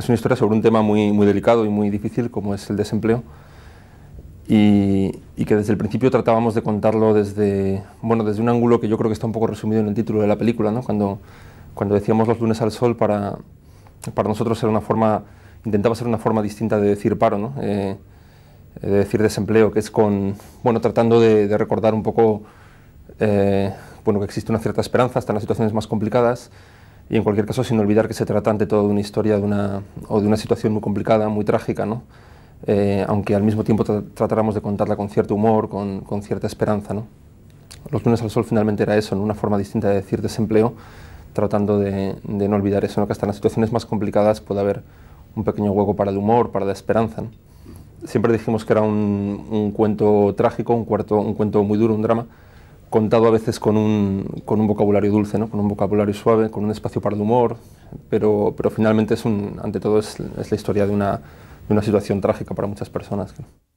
es una historia sobre un tema muy, muy delicado y muy difícil como es el desempleo y, que desde el principio tratábamos de contarlo desde, bueno, desde un ángulo que yo creo que está un poco resumido en el título de la película, ¿no? cuando, cuando decíamos los lunes al sol para, para nosotros era una forma, intentaba ser una forma distinta de decir paro, ¿no? Eh, eh, de decir desempleo, que es con, bueno, tratando de, recordar un poco, eh, bueno, que existe una cierta esperanza hasta en las situaciones más complicadas, y en cualquier caso sin olvidar que se trata ante todo de una historia de una, o de una situación muy complicada, muy trágica, ¿no? Eh, aunque al mismo tiempo tratáramos de contarla con cierto humor, con, con cierta esperanza. ¿no? Los lunes al sol finalmente era eso, en una forma distinta de decir desempleo, tratando de, de no olvidar eso, que hasta en las situaciones más complicadas puede haber un pequeño hueco para el humor, para la esperanza. Siempre dijimos que era un, un cuento trágico, un, cuarto, un cuento muy duro, un drama, contado a veces con un, vocabulario dulce, ¿no? con un vocabulario suave, con un espacio para el humor, pero, finalmente es ante todo es, la historia de una, situación trágica para muchas personas.